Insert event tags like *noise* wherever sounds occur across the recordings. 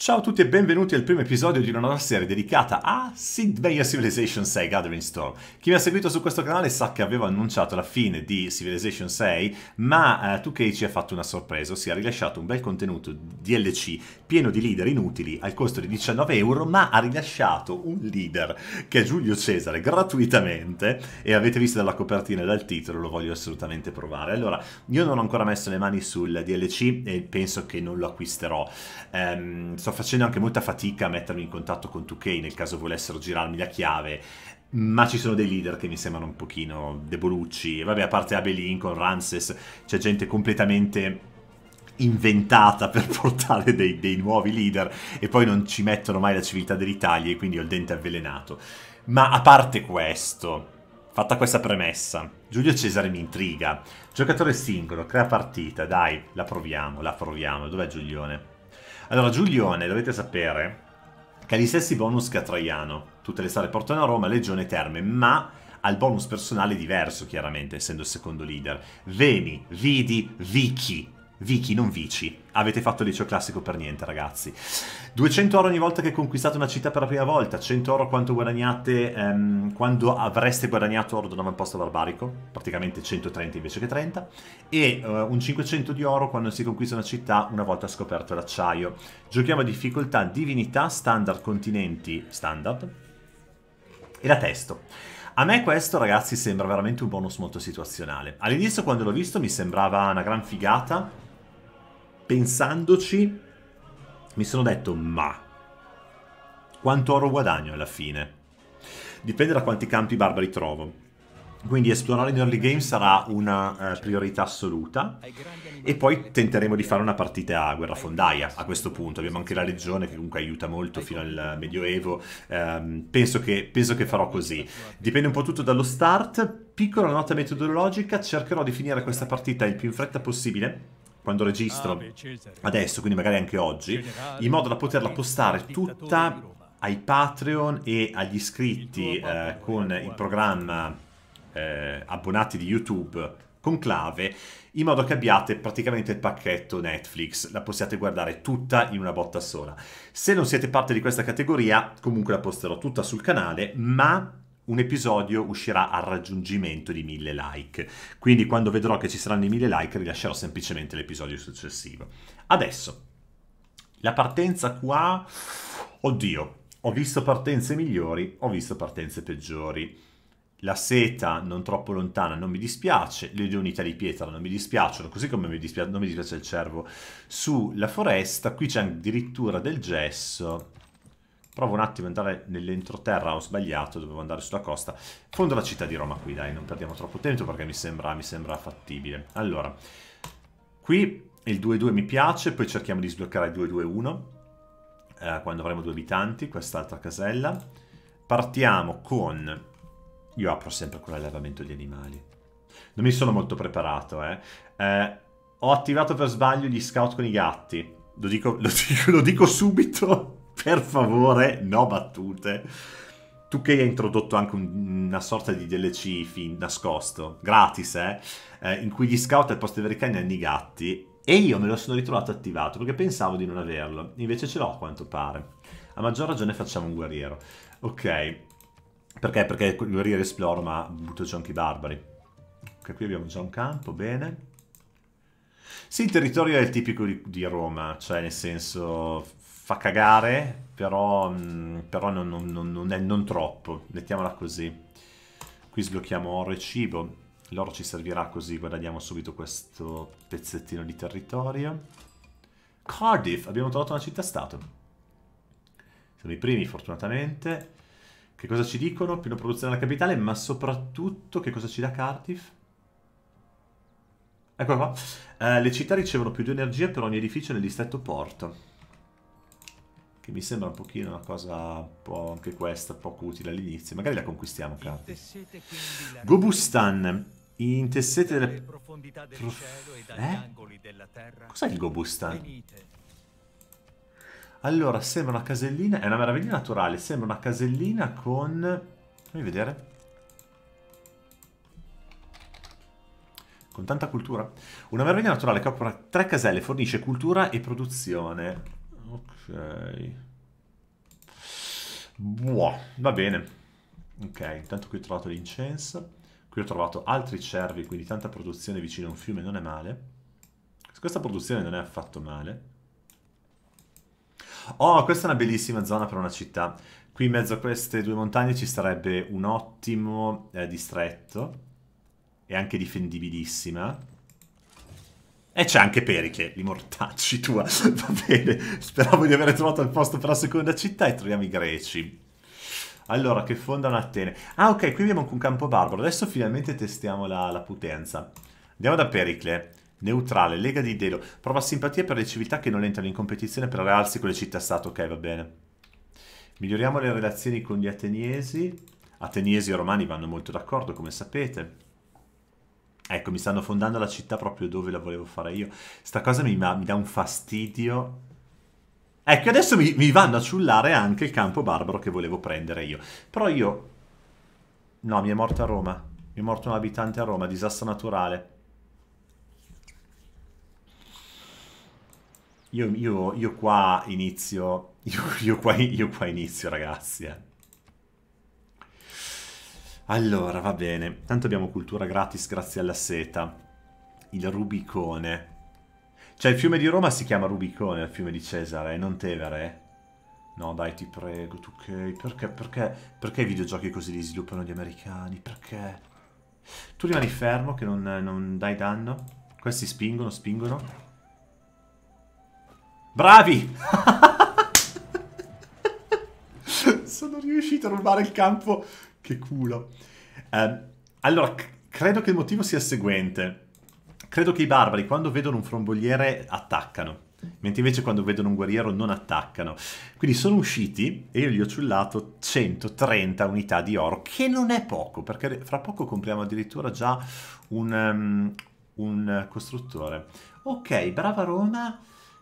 Ciao a tutti e benvenuti al primo episodio di una nuova serie dedicata a Sid Meier Civilization 6 Gathering Storm. Chi mi ha seguito su questo canale sa che avevo annunciato la fine di Civilization 6, ma eh, 2K ci ha fatto una sorpresa, ossia ha rilasciato un bel contenuto DLC pieno di leader inutili al costo di 19 euro, ma ha rilasciato un leader che è Giulio Cesare gratuitamente e avete visto dalla copertina e dal titolo, lo voglio assolutamente provare. Allora, io non ho ancora messo le mani sul DLC e penso che non lo acquisterò. Ehm, sto facendo anche molta fatica a mettermi in contatto con 2K nel caso volessero girarmi la chiave, ma ci sono dei leader che mi sembrano un pochino debolucci, vabbè a parte Abelin con Ramses, c'è gente completamente inventata per *laughs* portare dei, dei, nuovi leader e poi non ci mettono mai la civiltà dell'Italia e quindi ho il dente avvelenato. Ma a parte questo, fatta questa premessa, Giulio Cesare mi intriga. Giocatore singolo, crea partita, dai, la proviamo, la proviamo. Dov'è Giulione? Allora, Giulione, dovete sapere che ha gli stessi bonus che a Traiano. Tutte le sale portano a Roma, Legione Terme, ma ha il bonus personale diverso, chiaramente, essendo il secondo leader. Veni, vidi, vichi. Vichi, non vici avete fatto liceo classico per niente ragazzi 200 euro ogni volta che conquistate una città per la prima volta 100 euro quanto guadagnate ehm, quando avreste guadagnato oro da un posto barbarico praticamente 130 invece che 30 e eh, un 500 di oro quando si conquista una città una volta scoperto l'acciaio giochiamo a difficoltà divinità standard continenti standard e la testo a me questo, ragazzi, sembra veramente un bonus molto situazionale. All'inizio, quando l'ho visto, mi sembrava una gran figata, pensandoci, mi sono detto, ma quanto oro guadagno alla fine? Dipende da quanti campi barbari trovo. Quindi esplorare in early game sarà una eh, priorità assoluta e poi tenteremo di fare una partita a guerra fondaia a questo punto. Abbiamo anche la legione che comunque aiuta molto fino al medioevo. Eh, penso, che, penso che farò così. Dipende un po' tutto dallo start. Piccola nota metodologica, cercherò di finire questa partita il più in fretta possibile quando registro ah, adesso, quindi magari anche oggi, in modo da poterla postare tutta ai Patreon e agli iscritti eh, con il programma eh, abbonati di YouTube conclave, in modo che abbiate praticamente il pacchetto Netflix, la possiate guardare tutta in una botta sola. Se non siete parte di questa categoria, comunque la posterò tutta sul canale, ma un episodio uscirà al raggiungimento di 1000 like. Quindi quando vedrò che ci saranno i 1000 like rilascerò semplicemente l'episodio successivo. Adesso, la partenza qua... Oddio, ho visto partenze migliori, ho visto partenze peggiori. La seta non troppo lontana non mi dispiace, le due unità di pietra non mi dispiacciono, così come mi dispia non mi dispiace il cervo sulla foresta. Qui c'è addirittura del gesso Provo un attimo ad andare nell'entroterra, ho sbagliato, dovevo andare sulla costa. Fondo la città di Roma qui, dai, non perdiamo troppo tempo perché mi sembra, mi sembra fattibile. Allora, qui il 2-2 mi piace, poi cerchiamo di sbloccare il 2-2-1 eh, quando avremo due abitanti, quest'altra casella. Partiamo con... Io apro sempre con l'allevamento di animali. Non mi sono molto preparato, eh. eh ho attivato per sbaglio gli scout con i gatti. Lo dico, *laughs* lo dico, lo dico subito per favore, no battute. Tu che hai introdotto anche un, una sorta di DLC fin nascosto, gratis, eh, eh, in cui gli scout al posto di avere cani hanno i gatti. E io me lo sono ritrovato attivato perché pensavo di non averlo. Invece ce l'ho a quanto pare. A maggior ragione facciamo un guerriero. Ok. Perché? Perché il guerriero esploro, ma butto giù anche i barbari. Ok, qui abbiamo già un campo, bene. Sì, il territorio è il tipico di, di Roma, cioè nel senso fa cagare, però, mm, però non, non, non, è, non troppo, mettiamola così. Qui sblocchiamo oro e cibo. L'oro ci servirà così guadagniamo subito questo pezzettino di territorio. Cardiff, abbiamo trovato una città-stato. Siamo i primi, fortunatamente. Che cosa ci dicono? Più una produzione della capitale, ma soprattutto che cosa ci dà Cardiff? Ecco qua. Eh, le città ricevono più di energia per ogni edificio nel distretto porto. Che mi sembra un pochino una cosa, un po anche questa, poco utile all'inizio. Magari la conquistiamo, caro. Gobustan. Intessete delle profondità del Prof... cielo e dagli eh? angoli della terra. Cos'è il Gobustan? Venite. Allora, sembra una casellina, è una meraviglia naturale, sembra una casellina con... Fammi vedere. Con tanta cultura. Una meraviglia naturale che opera tre caselle, fornisce cultura e produzione. Ok. Buah, va bene. Ok, intanto qui ho trovato l'incenso. Qui ho trovato altri cervi, quindi tanta produzione vicino a un fiume non è male. Questa produzione non è affatto male. Oh, questa è una bellissima zona per una città. Qui in mezzo a queste due montagne ci sarebbe un ottimo eh, distretto. E anche difendibilissima. E c'è anche Pericle, li mortacci tua. *laughs* Va bene, speravo di aver trovato il posto per la seconda città e troviamo i greci. Allora, che fondano Atene. Ah, ok, qui abbiamo un campo barbaro. Adesso finalmente testiamo la, la potenza. Andiamo da Pericle. Neutrale, Lega di Delo. Prova simpatia per le civiltà che non entrano in competizione per realzi con le città-stato. Ok, va bene. Miglioriamo le relazioni con gli ateniesi. Ateniesi e romani vanno molto d'accordo, come sapete. Ecco, mi stanno fondando la città proprio dove la volevo fare io. Sta cosa mi, mi dà un fastidio. Ecco, adesso mi, mi vanno a ciullare anche il campo barbaro che volevo prendere io. Però io... No, mi è morto a Roma. Mi è morto un abitante a Roma, disastro naturale. Io, io, io qua inizio... *laughs* Io, io, qua, io qua inizio, ragazzi, eh. Allora, va bene. Tanto abbiamo cultura gratis grazie alla seta. Il Rubicone. Cioè, il fiume di Roma si chiama Rubicone, il fiume di Cesare, non Tevere. No, dai, ti prego, tu che... Perché, perché, perché i videogiochi così li sviluppano gli americani? Perché? Tu rimani fermo, che non, non dai danno. Questi spingono, spingono. Bravi! *laughs* Sono riuscito a rubare il campo che culo. Eh, allora, credo che il motivo sia il seguente. Credo che i barbari quando vedono un fromboliere attaccano, mentre invece quando vedono un guerriero non attaccano. Quindi sono usciti e io gli ho ciullato 130 unità di oro, che non è poco, perché fra poco compriamo addirittura già un, um, un costruttore. Ok, brava Roma,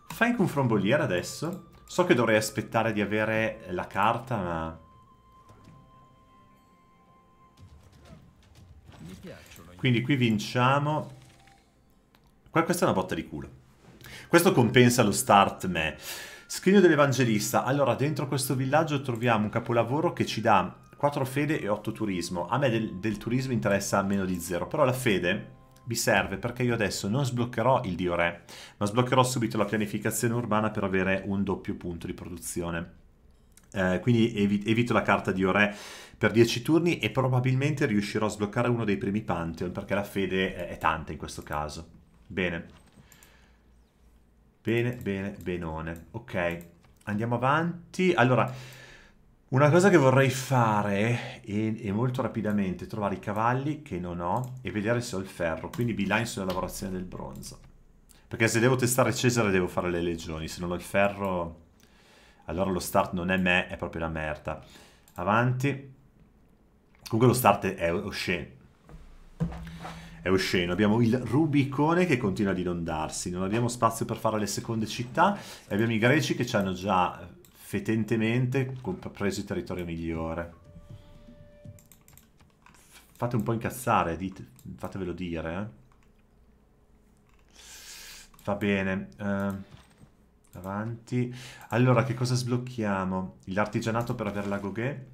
fai anche un fromboliere adesso. So che dovrei aspettare di avere la carta, ma Quindi qui vinciamo... Qua questa è una botta di culo. Questo compensa lo start me. Scrigno dell'Evangelista. Allora, dentro questo villaggio troviamo un capolavoro che ci dà 4 fede e 8 turismo. A me del, del turismo interessa meno di 0, però la fede mi serve perché io adesso non sbloccherò il Dio Re, ma sbloccherò subito la pianificazione urbana per avere un doppio punto di produzione. Eh, quindi evi- evito la carta di Ore per 10 turni e probabilmente riuscirò a sbloccare uno dei primi Pantheon perché la fede è, eh, è tanta in questo caso. Bene. Bene, bene, benone. Ok, andiamo avanti. Allora, una cosa che vorrei fare è, molto rapidamente trovare i cavalli che non ho e vedere se ho il ferro, quindi bilancio sulla lavorazione del bronzo. Perché se devo testare Cesare devo fare le legioni, se non ho il ferro allora lo start non è me, è proprio una merda. Avanti. Comunque lo start è osceno. È osceno. Abbiamo il Rubicone che continua ad inondarsi. Non abbiamo spazio per fare le seconde città. E abbiamo i greci che ci hanno già fetentemente preso il territorio migliore. Fate un po' incazzare, dite, fatevelo dire. Eh. Va bene. Uh... Avanti. Allora, che cosa sblocchiamo? L'artigianato per avere la goghe.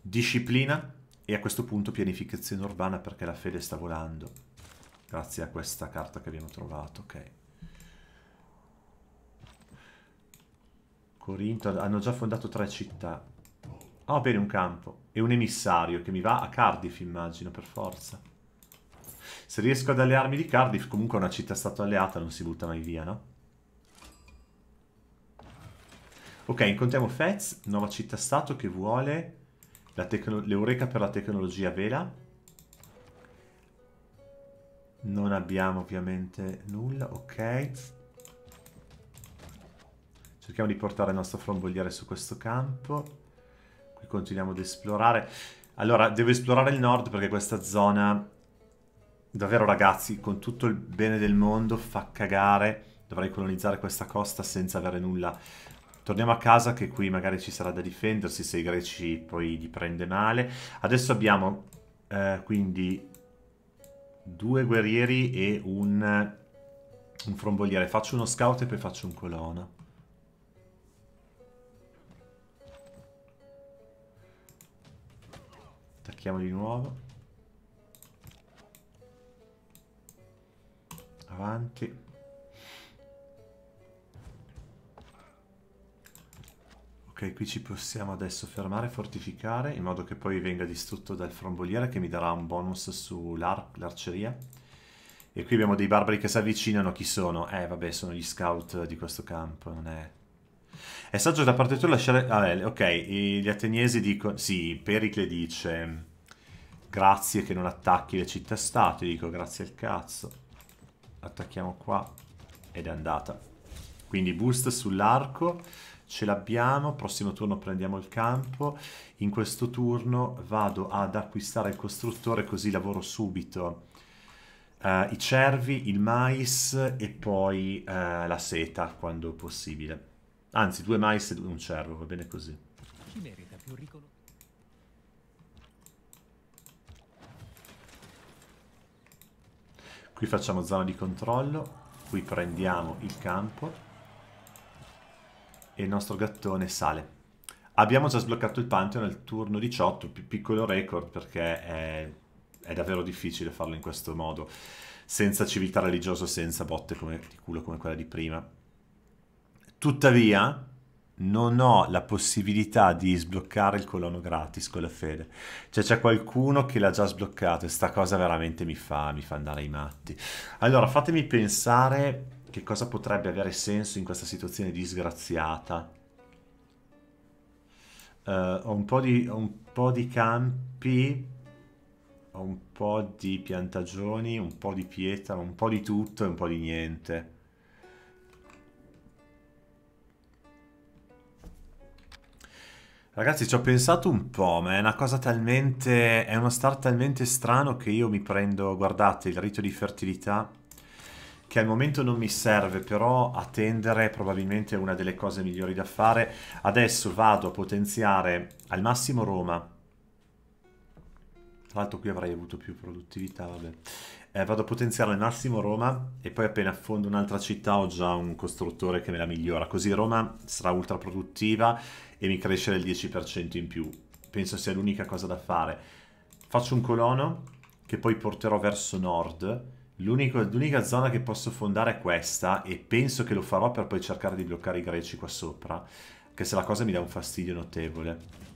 Disciplina. E a questo punto pianificazione urbana perché la fede sta volando. Grazie a questa carta che abbiamo trovato, ok. Corinto, hanno già fondato tre città. oh, bene, un campo. E un emissario che mi va a Cardiff, immagino, per forza. Se riesco ad allearmi di Cardiff, comunque è una città stato alleata, non si butta mai via, no? Ok, incontriamo Fez, nuova città-stato che vuole l'Eureka per la tecnologia vela. Non abbiamo ovviamente nulla, ok. Cerchiamo di portare il nostro flambogliere su questo campo. Qui continuiamo ad esplorare. Allora, devo esplorare il nord perché questa zona Davvero ragazzi, con tutto il bene del mondo, fa cagare. Dovrei colonizzare questa costa senza avere nulla. Torniamo a casa che qui magari ci sarà da difendersi se i greci poi li prende male. Adesso abbiamo eh, quindi due guerrieri e un, un fromboliere. Faccio uno scout e poi faccio un colono. Attacchiamo di nuovo. avanti ok qui ci possiamo adesso fermare e fortificare in modo che poi venga distrutto dal fromboliere che mi darà un bonus sull'arceria ar e qui abbiamo dei barbari che si avvicinano chi sono? eh vabbè sono gli scout di questo campo non è è saggio da parte tua lasciare... Vabbè, ah, eh, ok, gli ateniesi dicono... Sì, Pericle dice... Grazie che non attacchi le città-stato. Io dico grazie al cazzo attacchiamo qua ed è andata. Quindi boost sull'arco, ce l'abbiamo, prossimo turno prendiamo il campo, in questo turno vado ad acquistare il costruttore così lavoro subito uh, i cervi, il mais e poi uh, la seta quando possibile. Anzi, due mais e un cervo, va bene così. Chi merita più ricolo? Qui facciamo zona di controllo. Qui prendiamo il campo. E il nostro gattone sale. Abbiamo già sbloccato il Pantheon al turno 18, piccolo record perché è, è davvero difficile farlo in questo modo, senza civiltà religiosa, senza botte come, di culo come quella di prima. Tuttavia, non ho la possibilità di sbloccare il colono gratis con la fede. Cioè c'è qualcuno che l'ha già sbloccato e sta cosa veramente mi fa, mi fa andare ai matti. Allora fatemi pensare che cosa potrebbe avere senso in questa situazione disgraziata. Uh, ho, un po di, ho un po' di campi, ho un po' di piantagioni, un po' di pietra, un po' di tutto e un po' di niente. Ragazzi, ci ho pensato un po', ma è una cosa talmente... è uno star talmente strano che io mi prendo, guardate, il rito di fertilità, che al momento non mi serve, però attendere è probabilmente una delle cose migliori da fare. Adesso vado a potenziare al massimo Roma. Tra l'altro qui avrei avuto più produttività, vabbè eh, vado a potenziare al massimo Roma e poi appena affondo un'altra città ho già un costruttore che me la migliora, così Roma sarà ultra produttiva e mi cresce del 10% in più. Penso sia l'unica cosa da fare. Faccio un colono che poi porterò verso nord. L'unica zona che posso fondare è questa e penso che lo farò per poi cercare di bloccare i greci qua sopra, che se la cosa mi dà un fastidio notevole.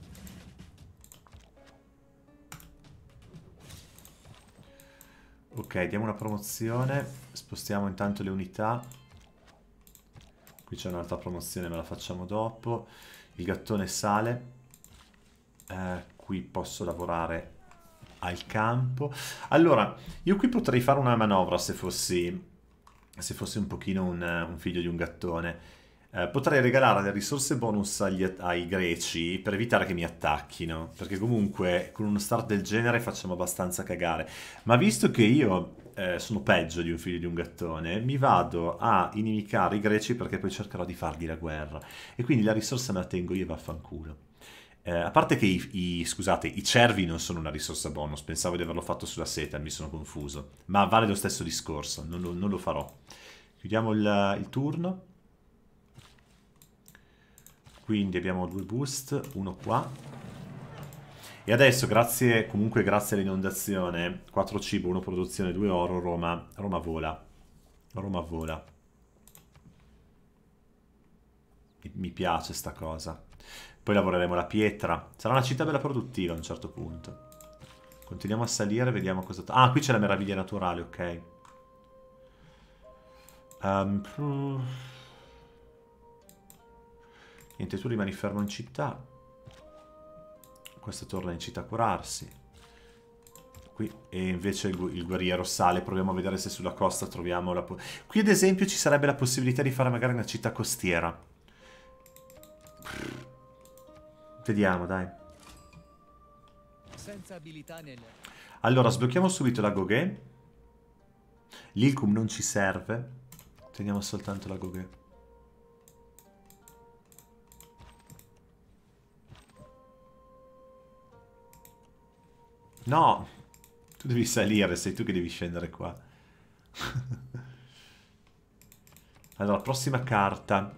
Ok, diamo una promozione. Spostiamo intanto le unità. Qui c'è un'altra promozione, me la facciamo dopo. Il gattone sale. Eh, qui posso lavorare al campo. Allora, io qui potrei fare una manovra se fossi, se fossi un pochino un, un figlio di un gattone eh, potrei regalare le risorse bonus agli, ai greci per evitare che mi attacchino, perché comunque con uno start del genere facciamo abbastanza cagare. Ma visto che io eh, sono peggio di un figlio di un gattone, mi vado a inimicare i greci perché poi cercherò di fargli la guerra. E quindi la risorsa me la tengo io e vaffanculo. Eh, a parte che i, i, scusate, i cervi non sono una risorsa bonus, pensavo di averlo fatto sulla seta, mi sono confuso. Ma vale lo stesso discorso, non lo, non lo farò. Chiudiamo il, il turno. Quindi abbiamo due boost, uno qua. E adesso, grazie, comunque grazie all'inondazione, 4 cibo, 1 produzione, 2 oro, Roma, Roma vola. Roma vola. Mi piace sta cosa. Poi lavoreremo la pietra. Sarà una città bella produttiva a un certo punto. Continuiamo a salire, vediamo cosa... Ah, qui c'è la meraviglia naturale, ok. Um, Niente, tu rimani fermo in città. Questo torna in città a curarsi. Qui, e invece il, gu il guerriero sale. Proviamo a vedere se sulla costa troviamo la... Qui ad esempio ci sarebbe la possibilità di fare magari una città costiera. Vediamo, dai. Allora, sblocchiamo subito la Goghe. L'Ilcum non ci serve. Teniamo soltanto la Goghe. No, tu devi salire, sei tu che devi scendere qua. *laughs* allora, prossima carta.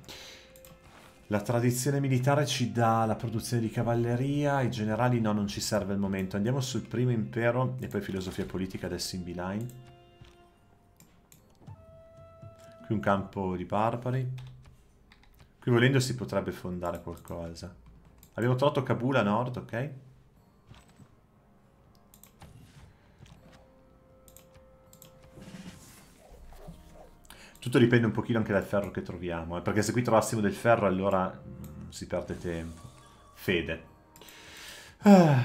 La tradizione militare ci dà la produzione di cavalleria, i generali no, non ci serve al momento. Andiamo sul primo impero e poi filosofia politica adesso in beeline. Qui un campo di barbari. Qui volendo si potrebbe fondare qualcosa. Abbiamo trovato Kabul a nord, ok? Tutto dipende un pochino anche dal ferro che troviamo, eh? perché se qui trovassimo del ferro allora mh, mm, si perde tempo. Fede. Ah.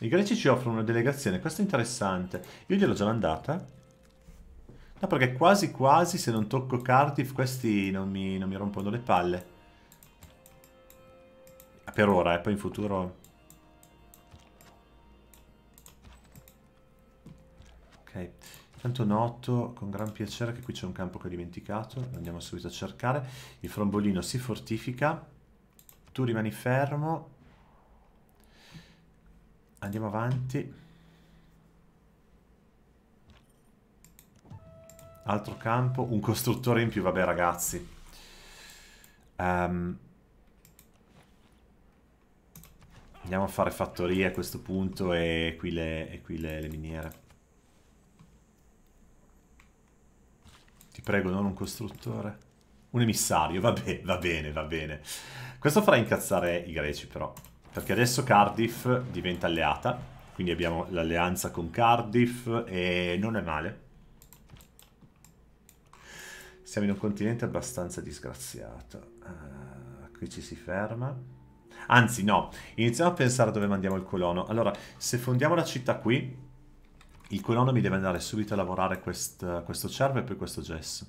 I greci ci offrono una delegazione, questo è interessante. Io gliel'ho già mandata. No, perché quasi quasi se non tocco Cardiff questi non mi, non mi rompono le palle. Per ora, e eh? poi in futuro Tanto noto con gran piacere che qui c'è un campo che ho dimenticato, lo andiamo subito a cercare. Il frombolino si fortifica, tu rimani fermo, andiamo avanti. Altro campo, un costruttore in più, vabbè ragazzi. Um, andiamo a fare fattorie a questo punto e qui le, e qui le, le miniere. Ti prego, non un costruttore. Un emissario, va, bene, va bene, va bene. Questo farà incazzare i greci però, perché adesso Cardiff diventa alleata, quindi abbiamo l'alleanza con Cardiff e non è male. Siamo in un continente abbastanza disgraziato. Uh, qui ci si ferma. Anzi no, iniziamo a pensare dove mandiamo il colono. Allora, se fondiamo la città qui, il colono mi deve andare subito a lavorare quest, questo cervo e poi questo gesso.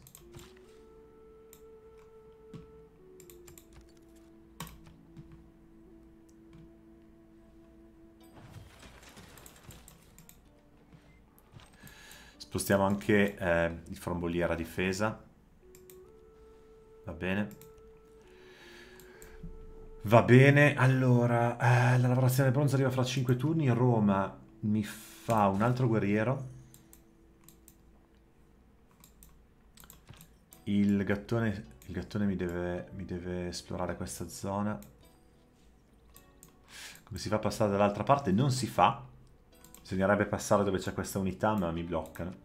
Spostiamo anche eh, il fromboliere a difesa. Va bene. Va bene, allora, eh, la lavorazione del bronzo arriva fra 5 turni, Roma mi fa un altro guerriero. Il gattone, il gattone mi, deve, mi deve esplorare questa zona. Come si fa a passare dall'altra parte? Non si fa. Bisognerebbe passare dove c'è questa unità, ma mi bloccano.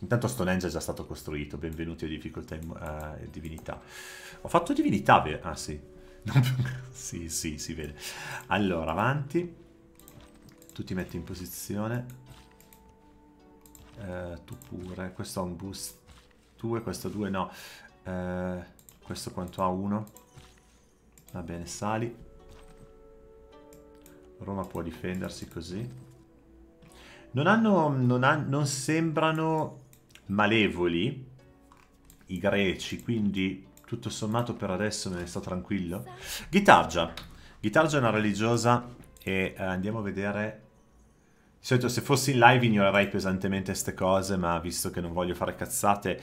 Intanto Stonehenge è già stato costruito, benvenuti a difficoltà e uh, divinità. Ho fatto divinità, ah sì, *laughs* sì, sì, si vede. Allora, avanti. Tu ti metti in posizione. Eh, tu pure. Questo ha un boost 2, questo 2 no. Eh, questo quanto ha 1. Va bene, sali. Roma può difendersi così. Non, hanno, non, ha, non sembrano malevoli i greci, quindi tutto sommato per adesso me ne sto tranquillo. Ghitargia. Ghitargia è una religiosa e eh, andiamo a vedere... Di solito se fossi in live ignorerei pesantemente queste cose, ma visto che non voglio fare cazzate,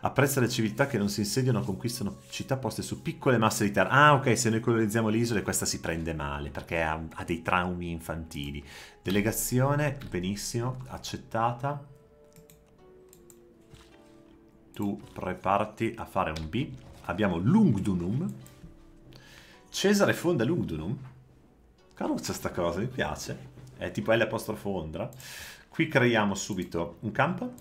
apprezza le civiltà che non si insediano, conquistano città poste su piccole masse di terra. Ah, ok, se noi colonizziamo l'isola questa si prende male, perché ha, ha dei traumi infantili. Delegazione, benissimo, accettata. Tu preparati a fare un B abbiamo Lungdunum. Cesare fonda Lungdunum. Caruccia sta cosa, mi piace. È tipo L apostrofo Ondra. Qui creiamo subito un campo.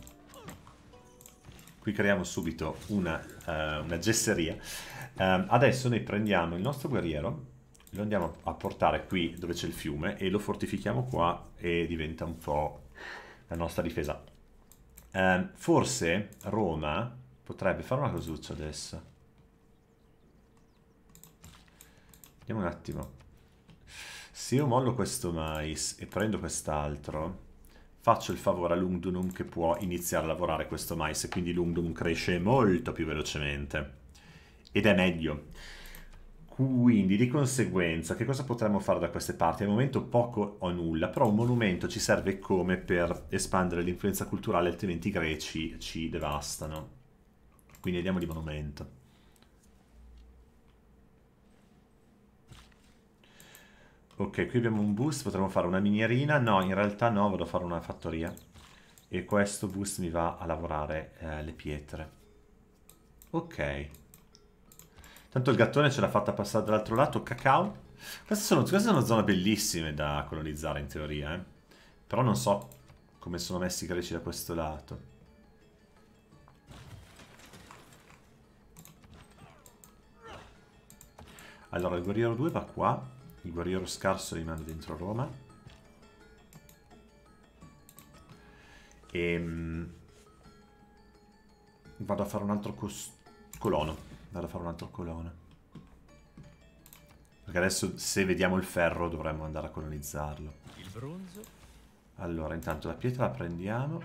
Qui creiamo subito una, uh, una gesseria. Uh, adesso noi prendiamo il nostro guerriero lo andiamo a portare qui dove c'è il fiume e lo fortifichiamo qua e diventa un po' la nostra difesa. Eh, forse Roma potrebbe fare una cosuccia adesso. Vediamo un attimo. Se io mollo questo mais e prendo quest'altro, faccio il favore a Lungdunum che può iniziare a lavorare questo mais e quindi Lungdunum cresce molto più velocemente. Ed è meglio. Quindi di conseguenza che cosa potremmo fare da queste parti? Al momento poco o nulla, però un monumento ci serve come per espandere l'influenza culturale, altrimenti i greci ci devastano. Quindi andiamo di monumento. Ok, qui abbiamo un boost, potremmo fare una minierina. No, in realtà no, vado a fare una fattoria. E questo boost mi va a lavorare eh, le pietre. Ok. Tanto il gattone ce l'ha fatta passare dall'altro lato. Cacao. Queste sono, queste sono zone bellissime da colonizzare in teoria, eh. Però non so come sono messi i greci da questo lato. Allora, il guerriero 2 va qua il guerriero scarso rimane dentro Roma. E ehm, mh, vado a fare un altro colono. Vado a fare un altro colono. Perché adesso se vediamo il ferro dovremmo andare a colonizzarlo. Il bronzo. Allora, intanto la pietra la prendiamo.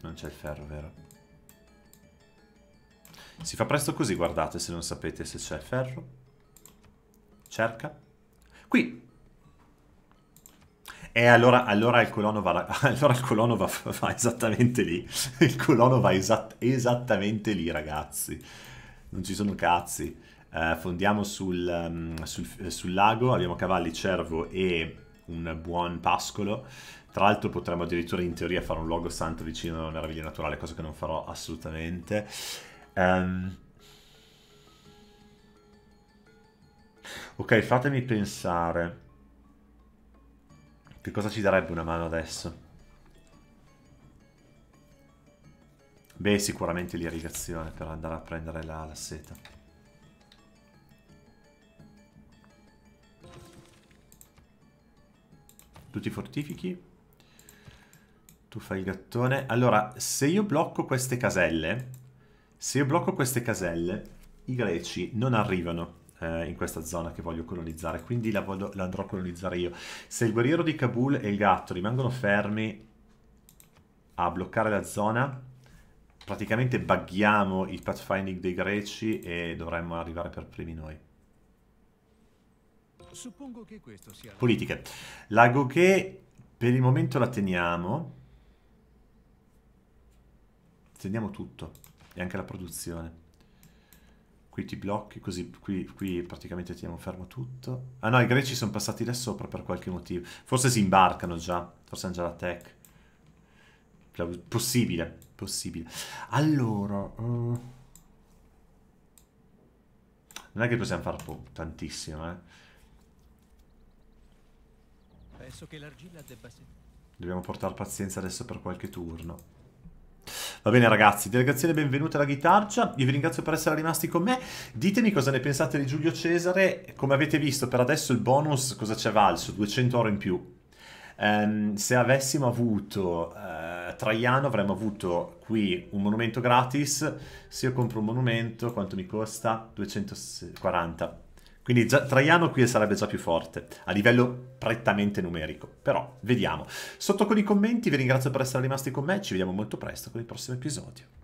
Non c'è il ferro, vero? Si fa presto così, guardate, se non sapete se c'è il ferro cerca. Qui. E allora, allora il colono va, *laughs* allora il colono va, *laughs* va esattamente lì. Il colono va esatt esattamente lì, ragazzi. Non ci sono cazzi. Uh, fondiamo sul, um, sul, eh, sul lago, abbiamo cavalli, cervo e un buon pascolo. Tra l'altro potremmo addirittura in teoria fare un luogo santo vicino a una meraviglia naturale, cosa che non farò assolutamente. Um, Ok, fatemi pensare. Che cosa ci darebbe una mano adesso? Beh, sicuramente l'irrigazione per andare a prendere la, la seta. Tu ti fortifichi. Tu fai il gattone. Allora, se io blocco queste caselle... Se io blocco queste caselle, i greci non arrivano eh, in questa zona che voglio colonizzare, quindi la, voglio, la andrò a colonizzare io. Se il guerriero di Kabul e il gatto rimangono fermi a bloccare la zona, praticamente bugghiamo il pathfinding dei greci e dovremmo arrivare per primi noi. Suppongo che questo sia... Politiche. La Goghe per il momento la teniamo. Teniamo tutto. E anche la produzione qui ti blocchi, così qui, qui praticamente teniamo fermo tutto. Ah no, i greci sono passati da sopra per qualche motivo. Forse si imbarcano già, forse hanno già la tech. Possibile, possibile. Allora... Uh... Non è che possiamo fare tantissimo, eh. Penso che l'argilla debba... Dobbiamo portare pazienza adesso per qualche turno. Va bene ragazzi, delegazione benvenuta alla chitarcia, io vi ringrazio per essere rimasti con me, ditemi cosa ne pensate di Giulio Cesare, come avete visto per adesso il bonus cosa ci è valso? 200 euro in più. Um, se avessimo avuto uh, Traiano avremmo avuto qui un monumento gratis, se io compro un monumento quanto mi costa? 240. Quindi già, Traiano qui sarebbe già più forte, a livello prettamente numerico. Però, vediamo. Sotto con i commenti, vi ringrazio per essere rimasti con me, ci vediamo molto presto con il prossimo episodio.